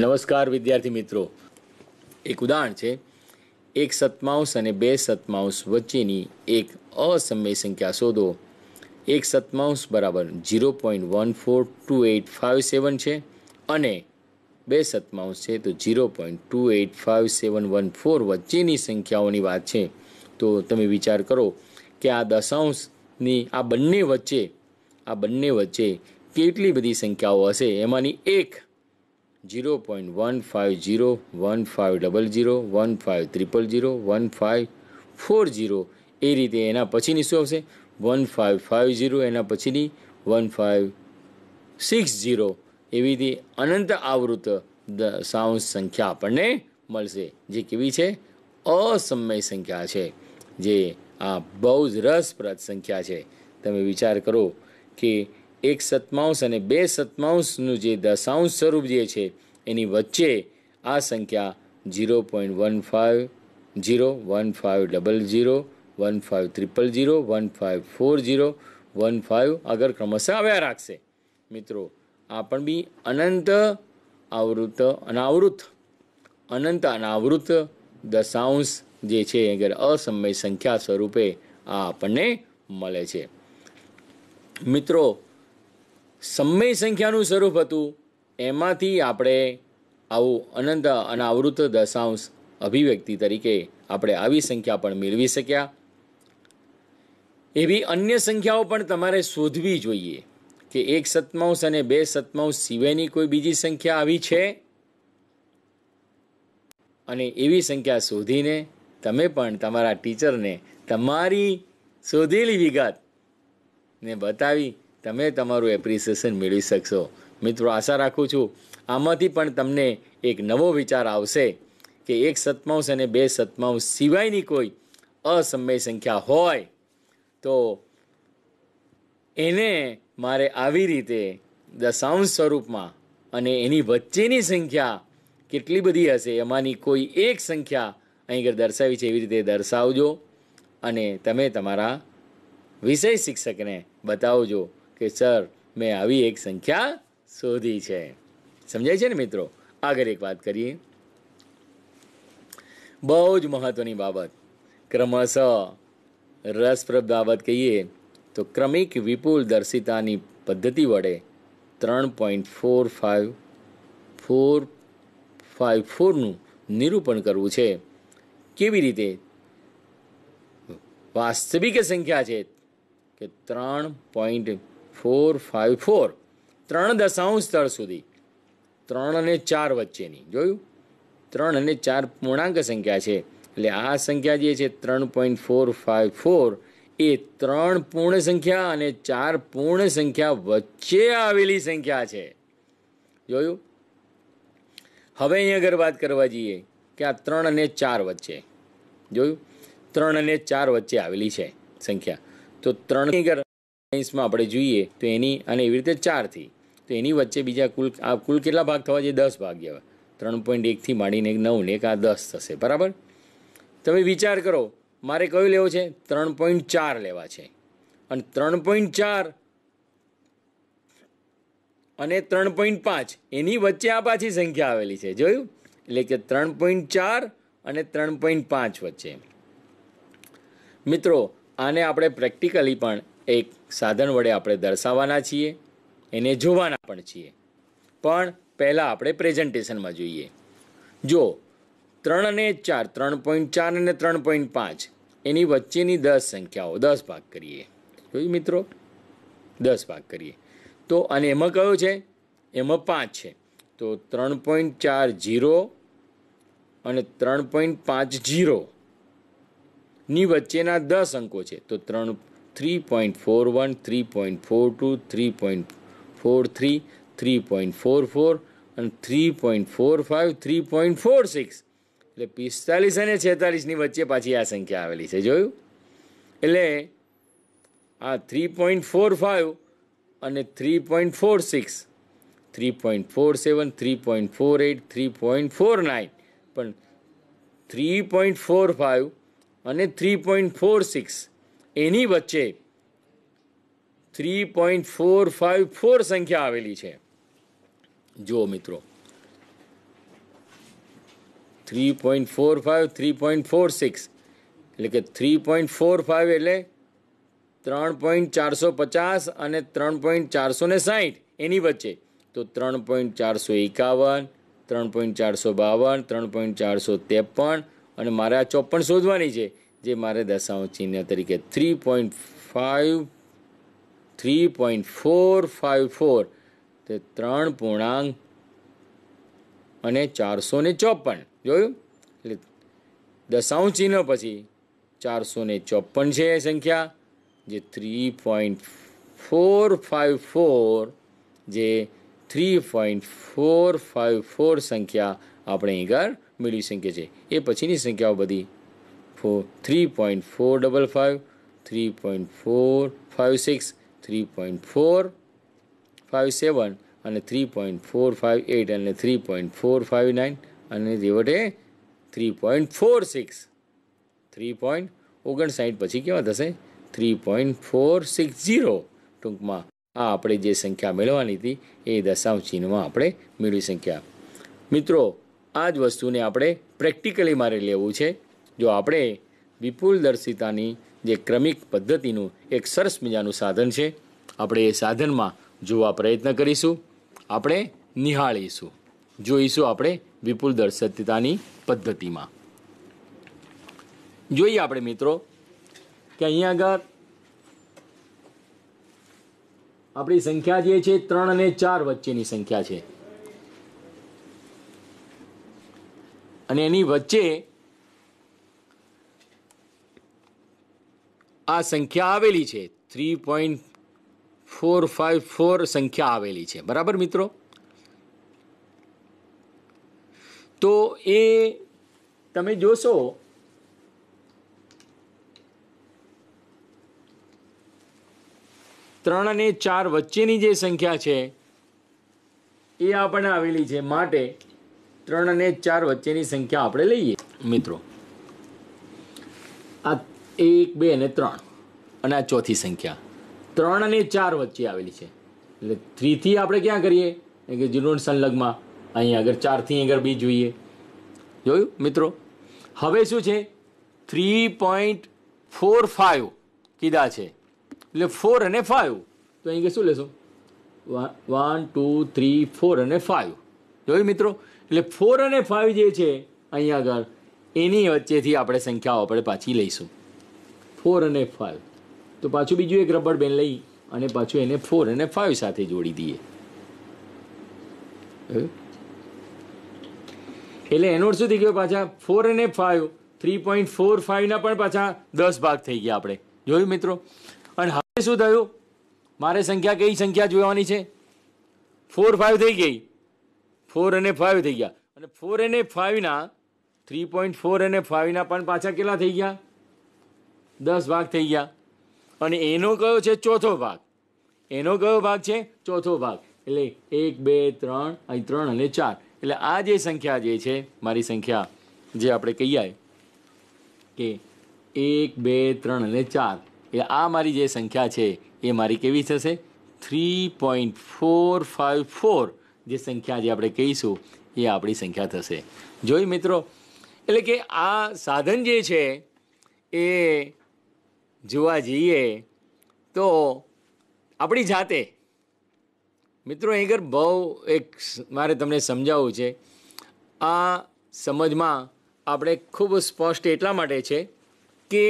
નમસ્કાર વિદ્યાર્થી મિત્રો એક ઉદાહરણ છે એક સતમાંશ અને બે સતમાંશ વચ્ચેની એક અસમય સંખ્યા શોધો એક સતમાંશ બરાબર zero point one four two eight five seven છે અને બે સતમાંશ છે તો zero point two eight five seven one four વચ્ચેની સંખ્યાઓની વાત છે તો તમે વિચાર કરો કે આ દશાંશની આ બંને વચ્ચે આ બંને વચ્ચે કેટલી બધી સંખ્યાઓ હશે એમાંની એક zero point one five zero one five double zero one five triple zero one five four zero એ રીતે એના પછીની શું આવશે વન ફાઇવ ફાઇવ જીરો એના પછીની વન ફાઇવ સિક્સ જીરો એવી રીતે અનંત આવૃત સાઉન્સ સંખ્યા આપણને મળશે જે કેવી છે અસમય સંખ્યા છે જે આ બહુ જ રસપ્રદ સંખ્યા છે તમે વિચાર કરો કે એક સત્માંશ અને બે સત્માંશનું જે દશાંશ સ્વરૂપ જે છે એની વચ્ચે આ સંખ્યા zero point one five zero one five double zero one five triple zero one five four zero one five આગળ ક્રમશઃ આવ્યા રાખશે મિત્રો આ પણ બી અનંત આવૃત અનાવૃત અનંત અનાવૃત દશાંશ જે છે આગળ અસમય સંખ્યા સ્વરૂપે આ આપણને મળે છે મિત્રો સમય સંખ્યાનું સ્વરૂપ હતું એમાંથી આપણે આવું અનંત અને અનાવૃત દશાંશ અભિવ્યક્તિ તરીકે આપણે આવી સંખ્યા પણ મેળવી શક્યા એવી અન્ય સંખ્યાઓ પણ તમારે શોધવી જોઈએ કે એક સત્માંશ અને બે સત્માંશ સિવાયની કોઈ બીજી સંખ્યા આવી છે અને એવી સંખ્યા શોધીને તમે પણ તમારા ટીચરને તમારી શોધેલી વિગતને બતાવી તમે તમારું એપ્રિસિએશન મેળવી શકશો મિત્રો આશા રાખું છું આમાંથી પણ તમને એક નવો વિચાર આવશે કે એક સત્માંશ અને બે સત્માંશ સિવાયની કોઈ અસમય સંખ્યા હોય તો એને મારે આવી રીતે દશાંશ સ્વરૂપમાં અને એની વચ્ચેની સંખ્યા કેટલી બધી હશે એમાંની કોઈ એક સંખ્યા અહીં આગળ દર્શાવી છે એવી રીતે દર્શાવજો અને તમે તમારા વિષય શિક્ષકને બતાવજો કે સર મેં આવી એક સંખ્યા શોધી છે સમજાય છે ને મિત્રો આગળ એક વાત કરીએ બહુ જ મહત્ત્વની બાબત ક્રમશઃ રસપ્રદ બાબત કહીએ તો ક્રમિક વિપુલ દર્શિતાની પદ્ધતિ વડે ત્રણ point four five four five ફોરનું નિરૂપણ કરવું છે કેવી રીતે વાસ્તવિક સંખ્યા છે કે ત્રણ પોઈન્ટ ફોર ફાઇવ ફોર ત્રણ દશાંશ સ્થળ સુધી ત્રણ અને ચાર વચ્ચેની જોયું ત્રણ અને ચાર પૂર્ણાંક સંખ્યા છે એટલે આ સંખ્યા જે છે ત્રણ પોઈન્ટ ફોર ફાઇવ ફોર એ ત્રણ પૂર્ણ સંખ્યા અને ચાર પૂર્ણ સંખ્યા વચ્ચે આવેલી સંખ્યા છે જોયું હવે અહીં આગળ વાત કરવા જઈએ કે આ ત્રણ અને ચાર વચ્ચે જોયું ત્રણ અને ચાર વચ્ચે આવેલી છે સંખ્યા તો ત્રણ સાયન્સમાં આપણે જોઈએ તો એની અને એવી રીતે ચારથી તો એની વચ્ચે બીજા કુલ આ કુલ કેટલા ભાગ થવા જોઈએ દસ ભાગ જેવા ત્રણ પોઈન્ટ એકથી માંડીને નવ ને એક આ દસ થશે બરાબર તમે વિચાર કરો મારે કયું લેવો છે ત્રણ પોઈન્ટ ચાર લેવા છે અને ત્રણ પોઈન્ટ ચાર અને ત્રણ પોઈન્ટ પાંચ એની વચ્ચે આ પાછી સંખ્યા આવેલી છે જોયું એટલે કે ત્રણ પોઈન્ટ ચાર અને ત્રણ પોઈન્ટ પાંચ વચ્ચે મિત્રો આને આપણે પ્રેક્ટિકલી પણ એક સાધન વડે આપણે દર્શાવવાના છીએ એને જોવાના પણ છીએ પણ પહેલાં આપણે પ્રેઝન્ટેશનમાં જોઈએ જો ત્રણ અને ચાર ત્રણ પોઈન્ટ ચાર અને ત્રણ પોઈન્ટ પાંચ એની વચ્ચેની દસ સંખ્યાઓ દસ ભાગ કરીએ જોયું મિત્રો દસ ભાગ કરીએ તો અને એમાં કયો છે એમાં પાંચ છે તો ત્રણ પોઈન્ટ ચાર જીરો અને ત્રણ પોઈન્ટ પાંચ જીરો વચ્ચેના દસ અંકો છે તો ત્રણ three three three three four four four one two three 3.42 four four અને three point four five three point four six એટલે પિસ્તાલીસ અને છેતાલીસની વચ્ચે પાછી આ સંખ્યા આવેલી છે જોયું એટલે આ થ્રી પોઈન્ટ ફોર ફાઇવ અને three point four six three point four seven three point four eight three point four nine પણ થ્રી પોઈન્ટ ફોર ફાઇવ અને થ્રી પોઈન્ટ ફોર સિક્સ એની વચ્ચે three point four five four સંખ્યા આવેલી છે જુઓ મિત્રો three point four five three point four six એટલે કે થ્રી પોઈન્ટ ફોર ફાઇવ એટલે ત્રણ પોઈન્ટ ચારસો પચાસ અને ત્રણ પોઈન્ટ ચારસો ને સાહીઠ એની વચ્ચે તો ત્રણ પોઈન્ટ ચારસો એકાવન ત્રણ પોઈન્ટ ચારસો બાવન ત્રણ પોઈન્ટ ચારસો ત્રેપન અને મારે આ ચોપન શોધવાની છે જે મારે દશાંશ ચિહ્ન તરીકે three point five three point four five four તે ત્રણ પૂર્ણાંક અને ચારસો ને ચોપન જોયું એટલે દશાંશ ચિહ્ન પછી ચારસો ને ચોપન છે એ સંખ્યા જે three point four five four જે three point four five four સંખ્યા આપણે આગળ મેળવી શકીએ છીએ એ પછીની સંખ્યાઓ બધી four three point four double five, three point four five six, three point four five seven અને three point four five eight અને three point four five nine અને છેવટે three point four six three point ઓગણસાઠ પછી કેવા થશે three point four six zero ટૂંકમાં આ આપણે જે સંખ્યા મેળવવાની હતી એ દશાંશ આપણે મેળવી શક્યા મિત્રો આ જ વસ્તુને આપણે પ્રેક્ટિકલી મારે લેવું છે જો આપણે વિપુલદર્શિતાની જે ક્રમિક પદ્ધતિનું એક સરસ મજાનું સાધન છે આપણે એ સાધનમાં જોવા પ્રયત્ન કરીશું આપણે નિહાળીશું જોઈશું આપણે વિપુલ વિપુલદર્શિતાની પદ્ધતિમાં જોઈએ આપણે મિત્રો કે અહીંયા આગળ આપણી સંખ્યા જે છે ત્રણ અને ચાર વચ્ચેની સંખ્યા છે અને એની વચ્ચે આ સંખ્યા આવેલી છે three point four five four સંખ્યા આવેલી છે બરાબર મિત્રો તો એ તમે જોશો ત્રણ અને ચાર વચ્ચેની જે સંખ્યા છે એ આપણને આવેલી છે માટે ત્રણ અને ચાર વચ્ચેની સંખ્યા આપણે લઈએ મિત્રો એક બે અને ત્રણ અને આ ચોથી સંખ્યા ત્રણ અને ચાર વચ્ચે આવેલી છે એટલે થ્રીથી આપણે ક્યાં કરીએ કે જીરોણ સંલગ્નમાં અહીં આગળ ચારથી આગળ બી જોઈએ જોયું મિત્રો હવે શું છે થ્રી પોઈન્ટ ફોર ફાઇવ કીધા છે એટલે ફોર અને ફાઇવ તો અહીં કે શું લેશો વન ટુ થ્રી ફોર અને ફાઇવ જોયું મિત્રો એટલે ફોર અને ફાઇવ જે છે અહીં આગળ એની વચ્ચેથી આપણે સંખ્યાઓ આપણે પાછી લઈશું ફોર અને ફાઇવ તો પાછું બીજું એક રબર બેન લઈ અને પાછું એને ફોર અને ફાઇવ સાથે જોડી દઈએ એટલે એનો શું થઈ ગયો પાછા ફોર અને ફાઇવ થ્રી પોઈન્ટ ફોર ફાઇવના પણ પાછા દસ ભાગ થઈ ગયા આપણે જોયું મિત્રો અને હવે શું થયું મારે સંખ્યા કઈ સંખ્યા જોવાની છે ફોર ફાઇવ થઈ ગઈ ફોર અને ફાઇવ થઈ ગયા અને ફોર અને ફાઇવના થ્રી પોઈન્ટ ફોર અને ફાઇવના પણ પાછા કેટલા થઈ ગયા દસ ભાગ થઈ ગયા અને એનો કયો છે ચોથો ભાગ એનો કયો ભાગ છે ચોથો ભાગ એટલે એક બે ત્રણ અહીં ત્રણ અને ચાર એટલે આ જે સંખ્યા જે છે મારી સંખ્યા જે આપણે કહીએ કે એક બે ત્રણ અને ચાર એટલે આ મારી જે સંખ્યા છે એ મારી કેવી થશે three point four five four જે સંખ્યા જે આપણે કહીશું એ આપણી સંખ્યા થશે જોઈ મિત્રો એટલે કે આ સાધન જે છે એ જોવા જઈએ તો આપણી જાતે મિત્રો અહીં આગળ બહુ એક મારે તમને સમજાવવું છે આ સમજમાં આપણે ખૂબ સ્પષ્ટ એટલા માટે છે કે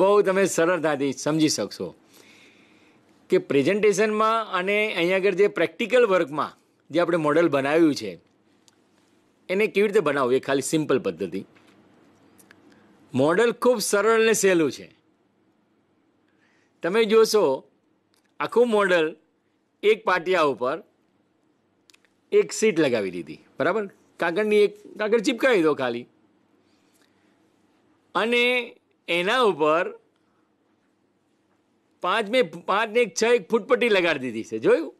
બહુ તમે સરળતાથી સમજી શકશો કે પ્રેઝન્ટેશનમાં અને અહીં આગળ જે પ્રેક્ટિકલ વર્કમાં જે આપણે મોડલ બનાવ્યું છે એને કેવી રીતે બનાવવું એ ખાલી સિમ્પલ પદ્ધતિ મોડલ ખૂબ સરળ અને સહેલું છે તમે જોશો આખું મોડલ એક પાટિયા ઉપર એક સીટ લગાવી દીધી બરાબર કાગળની એક કાગળ ચીપકાવી દો ખાલી અને એના ઉપર પાંચ ને પાંચ ને એક છ એક ફૂટપટ્ટી લગાડી દીધી છે જોયું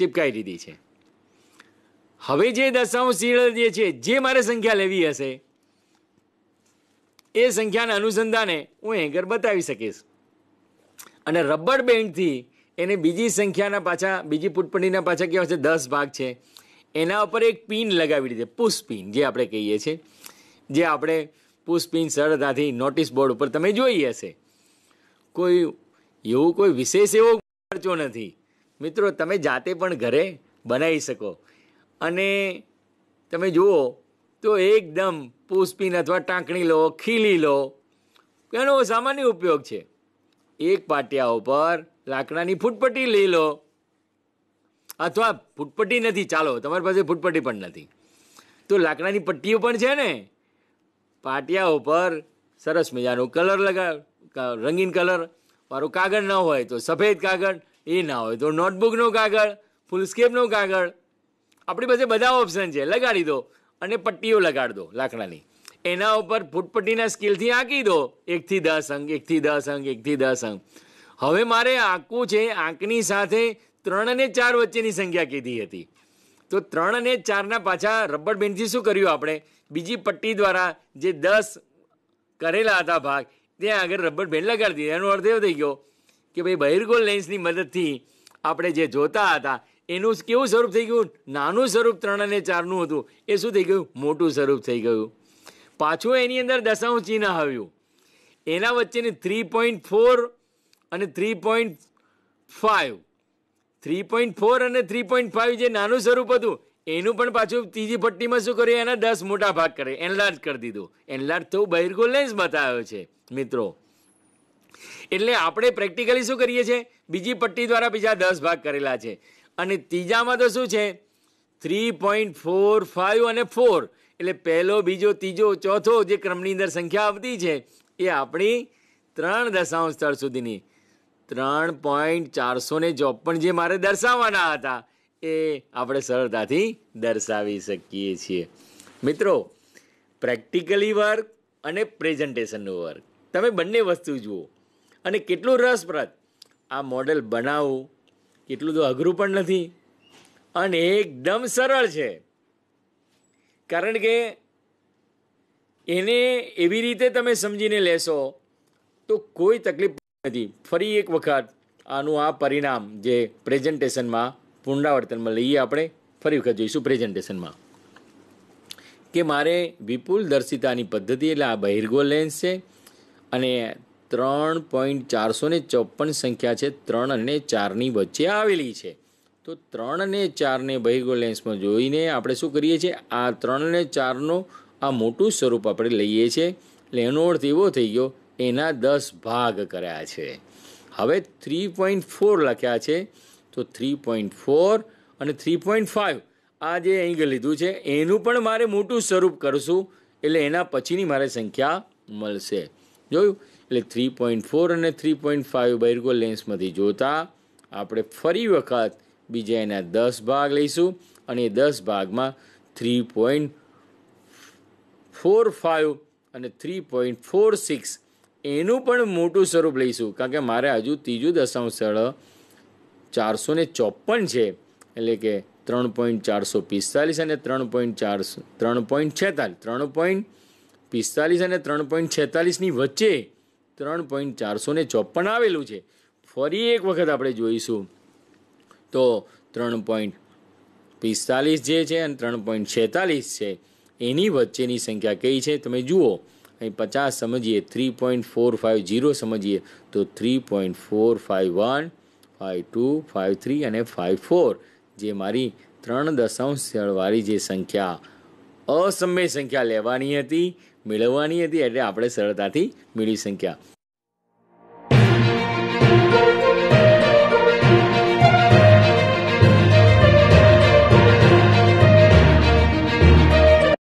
ચીપકાવી દીધી છે હવે જે દશાંશ સીડ જે છે જે મારે સંખ્યા લેવી હશે એ સંખ્યાના અનુસંધાને હું હેંગર બતાવી શકીશ અને રબર બેન્ડથી એને બીજી સંખ્યાના પાછા બીજી પુટપટ્ટીના પાછા કેવા છે દસ ભાગ છે એના ઉપર એક પિન લગાવી દીધી પુશ પિન જે આપણે કહીએ છીએ જે આપણે પુશ પિન સરળતાથી નોટિસ બોર્ડ ઉપર તમે જોઈ હશે કોઈ એવું કોઈ વિશેષ એવો ખર્ચો નથી મિત્રો તમે જાતે પણ ઘરે બનાવી શકો અને તમે જુઓ તો એકદમ પુશ પુષ્પિન અથવા ટાંકણી લો ખીલી લો એનો સામાન્ય ઉપયોગ છે એક પાટિયા ઉપર લાકડાની ફૂટપટ્ટી લઈ લો અથવા ફૂટપટ્ટી નથી ચાલો તમારી પાસે ફૂટપટ્ટી પણ નથી તો લાકડાની પટ્ટીઓ પણ છે ને પાટિયા ઉપર સરસ મજાનો કલર લગા રંગીન કલર વાળો કાગળ ન હોય તો સફેદ કાગળ એ ના હોય તો નોટબુકનો કાગળ ફૂલસ્કેપનો કાગળ આપણી પાસે બધા ઓપ્શન છે લગાડી દો અને પટ્ટીઓ લગાડ દો લાકડાની એના ઉપર ફૂટપટ્ટીના સ્કિલથી આંકી દો એકથી દસ અંક એકથી દસ અંક એકથી દસ અંક હવે મારે આંકવું છે આંકની સાથે ત્રણ અને ચાર વચ્ચેની સંખ્યા કીધી હતી તો ત્રણ અને ચારના પાછા રબર બેન્ડથી શું કર્યું આપણે બીજી પટ્ટી દ્વારા જે દસ કરેલા હતા ભાગ ત્યાં આગળ રબર બેન્ડ લગાડી દીધી એનો અર્થ એવો થઈ ગયો કે ભાઈ બહિર્ગોલ લેન્સની મદદથી આપણે જે જોતા હતા એનું કેવું સ્વરૂપ થઈ ગયું નાનું સ્વરૂપ ત્રણ અને ચારનું હતું એ શું થઈ ગયું મોટું સ્વરૂપ થઈ ગયું પાછું એની અંદર દશાંશ ચિહ્ન આવ્યું એના વચ્ચેની થ્રી પોઈન્ટ ફોર અને three point five three point four અને થ્રી પોઈન્ટ ફાઇવ જે નાનું સ્વરૂપ હતું એનું પણ પાછું ત્રીજી પટ્ટીમાં શું કર્યું એના દસ મોટા ભાગ કરે એનલાર્જ કરી દીધું એનલાર્જ તો બહિર્ગો લેન્સ બતાવ્યો છે મિત્રો એટલે આપણે પ્રેક્ટિકલી શું કરીએ છીએ બીજી પટ્ટી દ્વારા બીજા દસ ભાગ કરેલા છે અને ત્રીજામાં તો શું છે થ્રી પોઈન્ટ ફોર ફાઇવ અને ફોર એટલે પહેલો બીજો ત્રીજો ચોથો જે ક્રમની અંદર સંખ્યા આવતી છે એ આપણી ત્રણ દશાંશ સ્થળ સુધીની ત્રણ પોઈન્ટ ચારસો ને ચોપન જે મારે દર્શાવવાના હતા એ આપણે સરળતાથી દર્શાવી શકીએ છીએ મિત્રો પ્રેક્ટિકલી વર્ક અને પ્રેઝન્ટેશનનું વર્ક તમે બંને વસ્તુ જુઓ અને કેટલું રસપ્રદ આ મોડેલ બનાવવું કેટલું તો અઘરું પણ નથી અને એકદમ સરળ છે કારણ કે એને એવી રીતે તમે સમજીને લેશો તો કોઈ તકલીફ નથી ફરી એક વખત આનું આ પરિણામ જે પ્રેઝન્ટેશનમાં પુનરાવર્તનમાં લઈએ આપણે ફરી વખત જોઈશું પ્રેઝન્ટેશનમાં કે મારે વિપુલ દર્શિતાની પદ્ધતિ એટલે આ બહિર્ગો લેન્સ છે અને ત્રણ પોઈન્ટ ચારસો ચોપન સંખ્યા છે ત્રણ અને ચારની વચ્ચે આવેલી છે તો ત્રણ અને ચારને બહિર્ગો લેન્સમાં જોઈને આપણે શું કરીએ છીએ આ ત્રણ અને ચારનો આ મોટું સ્વરૂપ આપણે લઈએ છીએ એટલે એનો અર્થ એવો થઈ ગયો એના દસ ભાગ કર્યા છે હવે થ્રી પોઈન્ટ ફોર લખ્યા છે તો થ્રી પોઈન્ટ ફોર અને થ્રી પોઈન્ટ ફાઇવ આ જે અહીં લીધું છે એનું પણ મારે મોટું સ્વરૂપ કરશું એટલે એના પછીની મારે સંખ્યા મળશે જોયું એટલે થ્રી પોઈન્ટ ફોર અને થ્રી પોઈન્ટ ફાઇવ બહિર્ગો લેન્સમાંથી જોતા આપણે ફરી વખત બીજા એના દસ ભાગ લઈશું અને એ દસ ભાગમાં થ્રી પોઈન્ટ ફોર ફાઇવ અને થ્રી પોઈન્ટ ફોર સિક્સ એનું પણ મોટું સ્વરૂપ લઈશું કારણ કે મારે હજુ ત્રીજું દશાંશ સ્થળ ચારસો ને ચોપન છે એટલે કે ત્રણ પોઈન્ટ ચારસો પિસ્તાલીસ અને ત્રણ પોઈન્ટ ચારસો ત્રણ પોઈન્ટ છેતાલીસ ત્રણ પોઈન્ટ પિસ્તાલીસ અને ત્રણ પોઈન્ટ છેતાલીસની વચ્ચે ત્રણ પોઈન્ટ ચારસો ને ચોપન આવેલું છે ફરી એક વખત આપણે જોઈશું તો ત્રણ પોઈન્ટ પિસ્તાલીસ જે છે અને ત્રણ પોઈન્ટ છેતાલીસ છે એની વચ્ચેની સંખ્યા કઈ છે તમે જુઓ અહીં પચાસ સમજીએ three point four five zero સમજીએ તો three point four five one five two five three અને ફાઇવ ફોર જે મારી ત્રણ દશાંશવાળી જે સંખ્યા અસમય સંખ્યા લેવાની હતી મેળવવાની હતી એટલે આપણે સરળતાથી મેળવી શક્યા